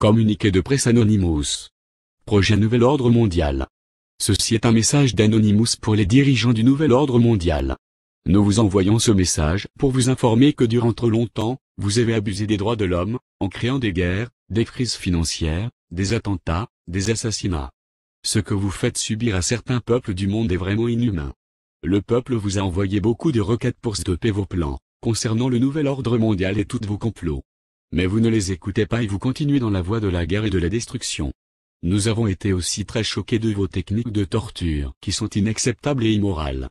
Communiqué de presse Anonymous. Projet Nouvel Ordre Mondial. Ceci est un message d'Anonymous pour les dirigeants du Nouvel Ordre Mondial. Nous vous envoyons ce message pour vous informer que durant trop longtemps, vous avez abusé des droits de l'homme, en créant des guerres, des crises financières, des attentats, des assassinats. Ce que vous faites subir à certains peuples du monde est vraiment inhumain. Le peuple vous a envoyé beaucoup de requêtes pour stopper vos plans, concernant le nouvel ordre mondial et tous vos complots. Mais vous ne les écoutez pas et vous continuez dans la voie de la guerre et de la destruction. Nous avons été aussi très choqués de vos techniques de torture qui sont inacceptables et immorales.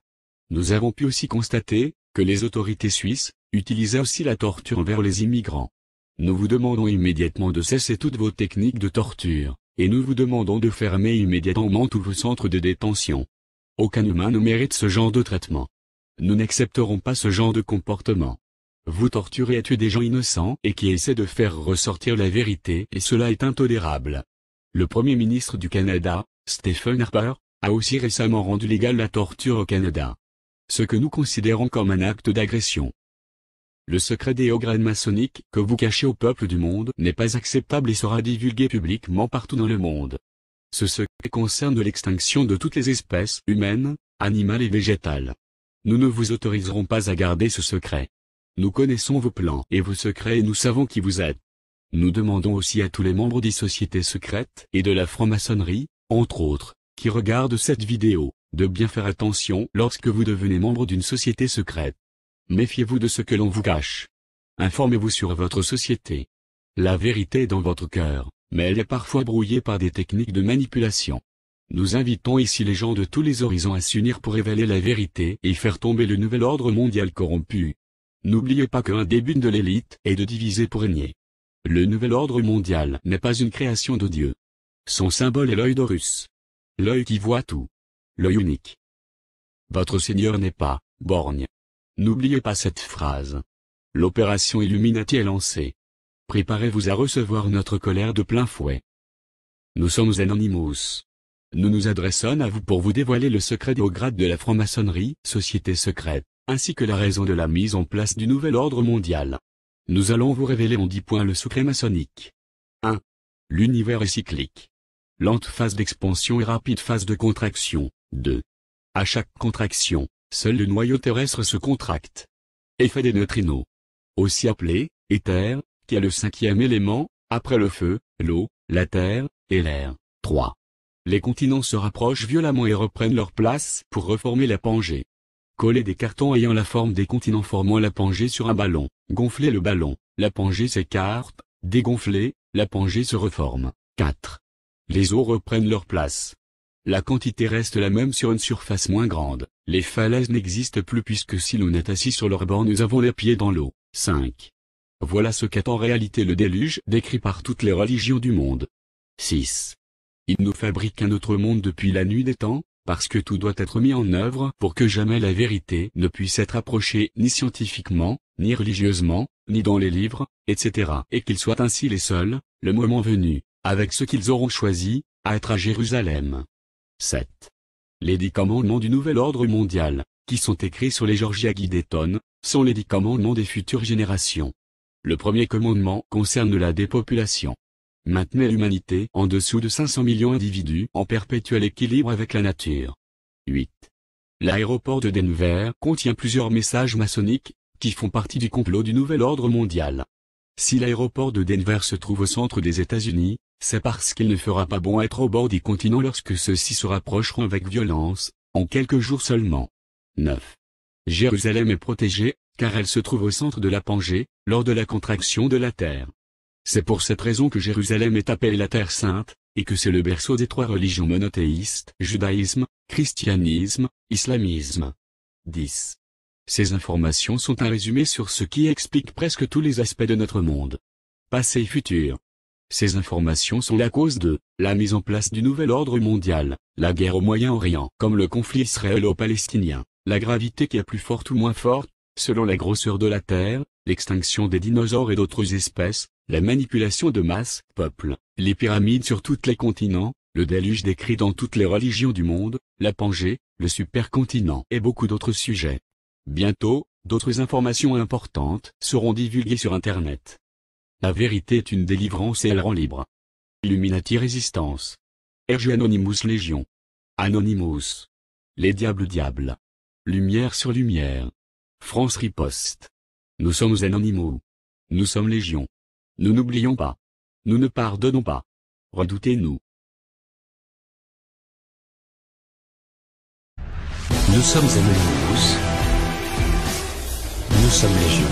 Nous avons pu aussi constater que les autorités suisses utilisaient aussi la torture envers les immigrants. Nous vous demandons immédiatement de cesser toutes vos techniques de torture, et nous vous demandons de fermer immédiatement tous vos centres de détention. Aucun humain ne mérite ce genre de traitement. Nous n'accepterons pas ce genre de comportement. Vous torturez et tuez des gens innocents et qui essaient de faire ressortir la vérité et cela est intolérable. Le Premier ministre du Canada, Stephen Harper, a aussi récemment rendu légal la torture au Canada. Ce que nous considérons comme un acte d'agression. Le secret des hauts maçonniques que vous cachez au peuple du monde n'est pas acceptable et sera divulgué publiquement partout dans le monde. Ce secret concerne l'extinction de toutes les espèces humaines, animales et végétales. Nous ne vous autoriserons pas à garder ce secret. Nous connaissons vos plans et vos secrets et nous savons qui vous êtes. Nous demandons aussi à tous les membres des sociétés secrètes et de la franc-maçonnerie, entre autres, qui regardent cette vidéo, de bien faire attention lorsque vous devenez membre d'une société secrète. Méfiez-vous de ce que l'on vous cache. Informez-vous sur votre société. La vérité est dans votre cœur, mais elle est parfois brouillée par des techniques de manipulation. Nous invitons ici les gens de tous les horizons à s'unir pour révéler la vérité et faire tomber le nouvel ordre mondial corrompu. N'oubliez pas qu'un début de l'élite est de diviser pour régner. Le nouvel ordre mondial n'est pas une création de Dieu. Son symbole est l'œil d'Horus. L'œil qui voit tout. L'œil unique. Votre Seigneur n'est pas, borgne. N'oubliez pas cette phrase. L'opération Illuminati est lancée. Préparez-vous à recevoir notre colère de plein fouet. Nous sommes Anonymous. Nous nous adressons à vous pour vous dévoiler le secret des hauts grades de la franc-maçonnerie, société secrète ainsi que la raison de la mise en place du nouvel ordre mondial. Nous allons vous révéler en 10 points le secret maçonnique. 1. L'univers est cyclique. Lente phase d'expansion et rapide phase de contraction. 2. À chaque contraction, seul le noyau terrestre se contracte. Effet des neutrinos. Aussi appelé, éther, qui est le cinquième élément, après le feu, l'eau, la terre, et l'air. 3. Les continents se rapprochent violemment et reprennent leur place pour reformer la Pangée. Coller des cartons ayant la forme des continents formant la pangée sur un ballon. Gonfler le ballon. La pangée s'écarte. Dégonfler. La pangée se reforme. 4. Les eaux reprennent leur place. La quantité reste la même sur une surface moins grande. Les falaises n'existent plus puisque si l'on est assis sur leur banc nous avons les pieds dans l'eau. 5. Voilà ce qu'est en réalité le déluge décrit par toutes les religions du monde. 6. Il nous fabrique un autre monde depuis la nuit des temps, parce que tout doit être mis en œuvre pour que jamais la vérité ne puisse être approchée ni scientifiquement, ni religieusement, ni dans les livres, etc. Et qu'ils soient ainsi les seuls, le moment venu, avec ce qu'ils auront choisi, à être à Jérusalem. 7. Les dix commandements du nouvel ordre mondial, qui sont écrits sur les Georgia Guidéton, sont les dix commandements des futures générations. Le premier commandement concerne la dépopulation maintenait l'humanité en dessous de 500 millions d'individus en perpétuel équilibre avec la nature. 8. L'aéroport de Denver contient plusieurs messages maçonniques, qui font partie du complot du nouvel ordre mondial. Si l'aéroport de Denver se trouve au centre des États-Unis, c'est parce qu'il ne fera pas bon être au bord des continents lorsque ceux-ci se rapprocheront avec violence, en quelques jours seulement. 9. Jérusalem est protégée, car elle se trouve au centre de la Pangée, lors de la contraction de la Terre. C'est pour cette raison que Jérusalem est appelée la Terre Sainte, et que c'est le berceau des trois religions monothéistes, judaïsme, christianisme, islamisme. 10. Ces informations sont un résumé sur ce qui explique presque tous les aspects de notre monde. Passé et futur. Ces informations sont la cause de la mise en place du nouvel ordre mondial, la guerre au Moyen-Orient comme le conflit israélo-palestinien, la gravité qui est plus forte ou moins forte, selon la grosseur de la Terre, l'extinction des dinosaures et d'autres espèces, la manipulation de masse, peuple, les pyramides sur tous les continents, le déluge décrit dans toutes les religions du monde, la Pangée, le supercontinent et beaucoup d'autres sujets. Bientôt, d'autres informations importantes seront divulguées sur Internet. La vérité est une délivrance et elle rend libre. Illuminati Résistance. RG Anonymous Légion. Anonymous. Les diables diables. Lumière sur lumière. France riposte. Nous sommes anonymous. Nous sommes légion. Nous n'oublions pas. Nous ne pardonnons pas. Redoutez-nous. Nous sommes tous. Nous sommes légion.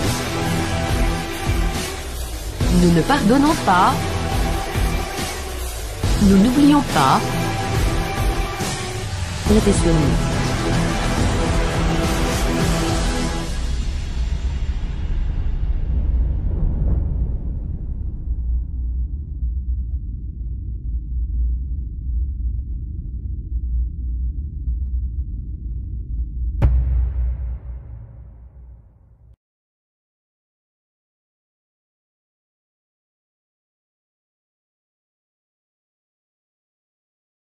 Nous ne pardonnons pas. Nous n'oublions pas. Redoutez-nous.